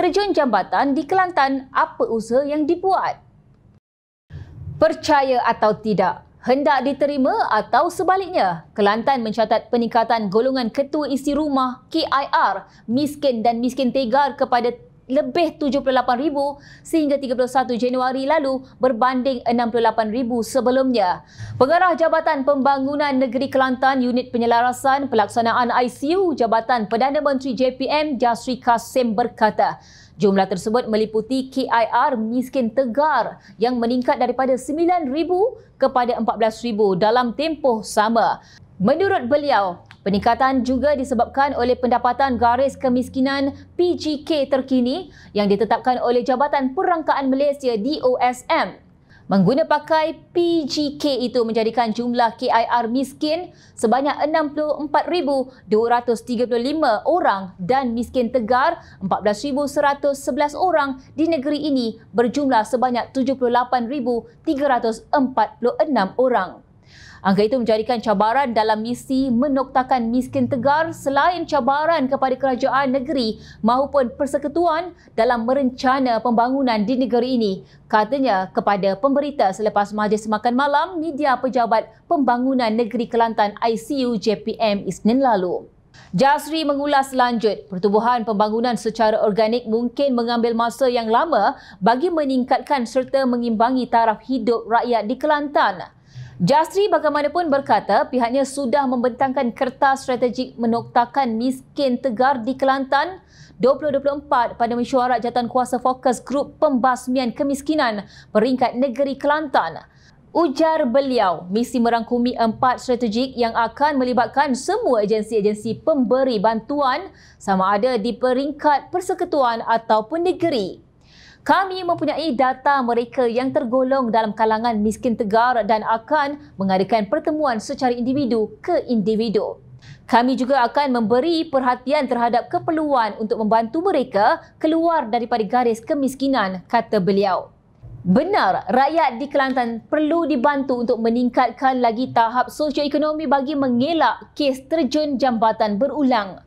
terjun jambatan di Kelantan, apa usaha yang dibuat? Percaya atau tidak, hendak diterima atau sebaliknya, Kelantan mencatat peningkatan golongan ketua isi rumah KIR miskin dan miskin tegar kepada lebih 78,000 sehingga 31 Januari lalu berbanding 68,000 sebelumnya. Pengarah Jabatan Pembangunan Negeri Kelantan Unit Penyelarasan Pelaksanaan ICU Jabatan Perdana Menteri JPM Jasri Kasim berkata, Jumlah tersebut meliputi KIR miskin tegar yang meningkat daripada 9,000 kepada 14,000 dalam tempoh sama. Menurut beliau, peningkatan juga disebabkan oleh pendapatan garis kemiskinan PGK terkini yang ditetapkan oleh Jabatan Perangkaan Malaysia DOSM. Mengguna pakai PGK itu menjadikan jumlah KIR miskin sebanyak 64,235 orang dan miskin tegar 14,111 orang di negeri ini berjumlah sebanyak 78,346 orang. Angka itu menjadikan cabaran dalam misi menoktakan miskin tegar selain cabaran kepada kerajaan negeri maupun persekutuan dalam merencana pembangunan di negeri ini, katanya kepada pemberita selepas majlis makan malam media pejabat pembangunan negeri Kelantan ICU JPM Isnin lalu. Jasri mengulas lanjut, pertubuhan pembangunan secara organik mungkin mengambil masa yang lama bagi meningkatkan serta mengimbangi taraf hidup rakyat di Kelantan. Jasri bagaimanapun berkata pihaknya sudah membentangkan kertas strategik menoktakan miskin tegar di Kelantan 2024 pada mesyuarat jatuan kuasa fokus grup pembasmian kemiskinan peringkat negeri Kelantan. Ujar beliau, misi merangkumi empat strategik yang akan melibatkan semua agensi-agensi pemberi bantuan sama ada di peringkat persekutuan ataupun negeri. Kami mempunyai data mereka yang tergolong dalam kalangan miskin tegar dan akan mengadakan pertemuan secara individu ke individu. Kami juga akan memberi perhatian terhadap keperluan untuk membantu mereka keluar daripada garis kemiskinan, kata beliau. Benar, rakyat di Kelantan perlu dibantu untuk meningkatkan lagi tahap sosioekonomi bagi mengelak kes terjun jambatan berulang.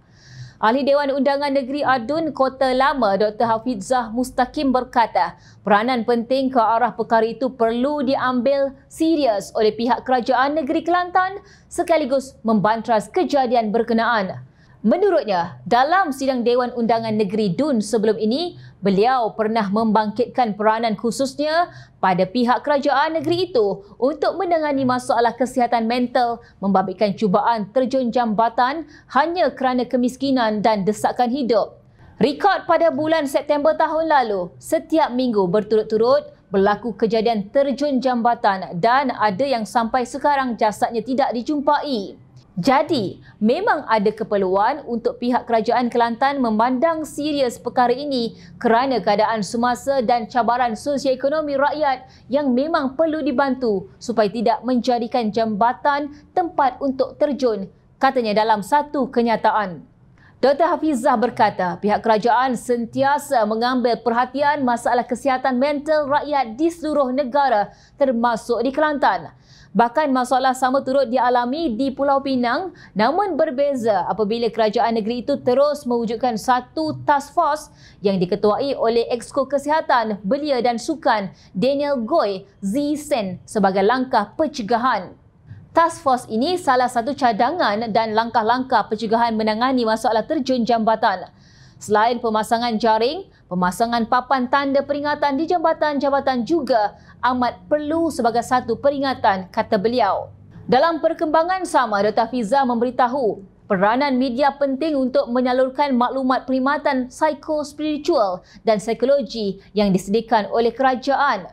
Ahli Dewan Undangan Negeri ADUN Kota Lama Dr. Hafizah Mustaqim berkata, peranan penting ke arah perkara itu perlu diambil serius oleh pihak kerajaan negeri Kelantan sekaligus membantras kejadian berkenaan. Menurutnya, dalam sidang Dewan Undangan Negeri DUN sebelum ini, beliau pernah membangkitkan peranan khususnya pada pihak kerajaan negeri itu untuk menangani masalah kesihatan mental membabitkan cubaan terjun jambatan hanya kerana kemiskinan dan desakan hidup. Rekod pada bulan September tahun lalu, setiap minggu berturut-turut berlaku kejadian terjun jambatan dan ada yang sampai sekarang jasadnya tidak dijumpai. Jadi, memang ada keperluan untuk pihak kerajaan Kelantan memandang serius perkara ini kerana keadaan semasa dan cabaran ekonomi rakyat yang memang perlu dibantu supaya tidak menjadikan jambatan tempat untuk terjun, katanya dalam satu kenyataan. Dr. Hafizah berkata, pihak kerajaan sentiasa mengambil perhatian masalah kesihatan mental rakyat di seluruh negara termasuk di Kelantan. Bahkan masalah sama turut dialami di Pulau Pinang namun berbeza apabila kerajaan negeri itu terus mewujudkan satu task force yang diketuai oleh Exco Kesihatan Belia dan Sukan Daniel Goy Zisen sebagai langkah pencegahan. Task force ini salah satu cadangan dan langkah-langkah pencegahan menangani masalah terjun jambatan. Selain pemasangan jaring, pemasangan papan tanda peringatan di jambatan-jambatan juga amat perlu sebagai satu peringatan, kata beliau. Dalam perkembangan sama, Dr. Fiza memberitahu peranan media penting untuk menyalurkan maklumat perkhidmatan psikospiritual dan psikologi yang disediakan oleh kerajaan.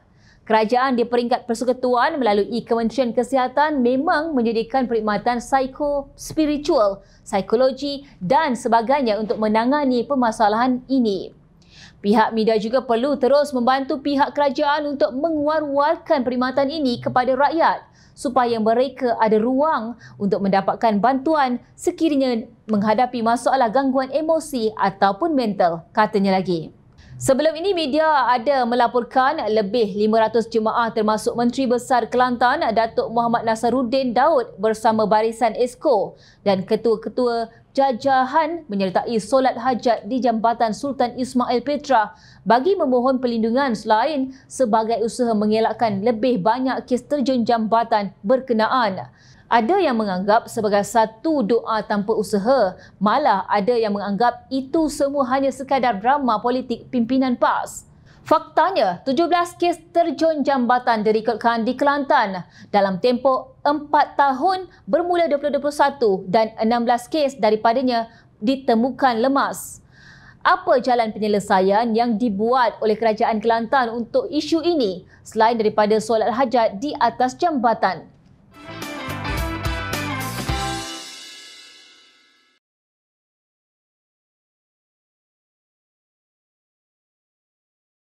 Kerajaan di peringkat persekutuan melalui Kementerian Kesihatan memang menyediakan perkhidmatan psycho, spiritual, psikologi dan sebagainya untuk menangani permasalahan ini. Pihak media juga perlu terus membantu pihak kerajaan untuk mengwar-warkan perkhidmatan ini kepada rakyat supaya mereka ada ruang untuk mendapatkan bantuan sekiranya menghadapi masalah gangguan emosi ataupun mental, katanya lagi. Sebelum ini media ada melaporkan lebih 500 jemaah termasuk Menteri Besar Kelantan Datuk Muhammad Nasaruddin Daud bersama barisan Esko dan ketua-ketua jajahan menyertai solat hajat di Jambatan Sultan Ismail Petra bagi memohon perlindungan selain sebagai usaha mengelakkan lebih banyak kes terjun jambatan berkenaan. Ada yang menganggap sebagai satu doa tanpa usaha, malah ada yang menganggap itu semua hanya sekadar drama politik pimpinan PAS. Faktanya, 17 kes terjun jambatan direkodkan di Kelantan dalam tempoh 4 tahun bermula 2021 dan 16 kes daripadanya ditemukan lemas. Apa jalan penyelesaian yang dibuat oleh kerajaan Kelantan untuk isu ini selain daripada solat hajat di atas jambatan?